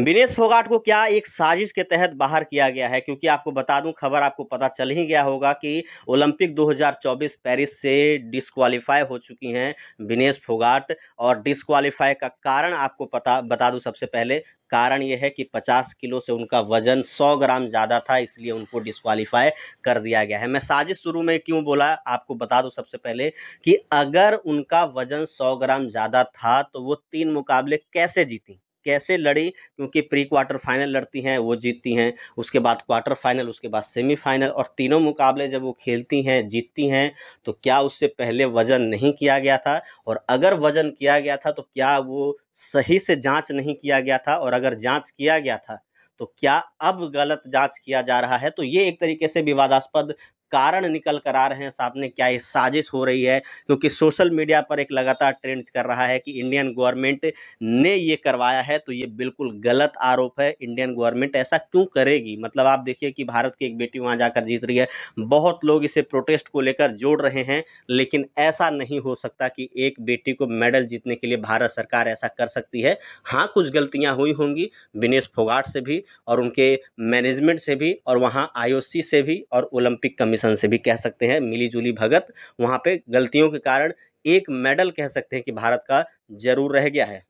विनेश फोगाट को क्या एक साजिश के तहत बाहर किया गया है क्योंकि आपको बता दूं खबर आपको पता चल ही गया होगा कि ओलंपिक 2024 पेरिस से डिसक्वालीफाई हो चुकी हैं विनेश फोगाट और डिसक्वालीफाई का कारण आपको पता बता दूं सबसे पहले कारण यह है कि 50 किलो से उनका वजन 100 ग्राम ज़्यादा था इसलिए उनको डिस्कवालीफाई कर दिया गया है मैं साजिश शुरू में क्यों बोला आपको बता दूं सबसे पहले कि अगर उनका वजन 100 ग्राम ज़्यादा था तो वो तीन मुकाबले कैसे जीती कैसे लड़ी क्योंकि प्री क्वार्टर फाइनल लड़ती हैं वो जीतती हैं उसके बाद क्वार्टर फाइनल उसके बाद सेमीफाइनल और तीनों मुकाबले जब वो खेलती हैं जीतती हैं तो क्या उससे पहले वजन नहीं किया गया था और अगर वजन किया गया था तो क्या वो सही से जाँच नहीं किया गया था और अगर जाँच किया गया था तो क्या अब गलत जांच किया जा रहा है तो ये एक तरीके से विवादास्पद कारण निकल कर आ रहे हैं सामने क्या ये साजिश हो रही है क्योंकि सोशल मीडिया पर एक लगातार ट्रेंड कर रहा है कि इंडियन गवर्नमेंट ने ये करवाया है तो ये बिल्कुल गलत आरोप है इंडियन गवर्नमेंट ऐसा क्यों करेगी मतलब आप देखिए कि भारत की एक बेटी वहाँ जाकर जीत रही है बहुत लोग इसे प्रोटेस्ट को लेकर जोड़ रहे हैं लेकिन ऐसा नहीं हो सकता कि एक बेटी को मेडल जीतने के लिए भारत सरकार ऐसा कर सकती है हाँ कुछ गलतियाँ हुई होंगी विनेश फोगाट से भी और उनके मैनेजमेंट से भी और वहाँ आई से भी और ओलंपिक कमी कमीशन से भी कह सकते हैं मिलीजुली भगत वहाँ पे गलतियों के कारण एक मेडल कह सकते हैं कि भारत का जरूर रह गया है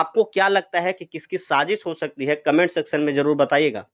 आपको क्या लगता है कि किसकी साजिश हो सकती है कमेंट सेक्शन में ज़रूर बताइएगा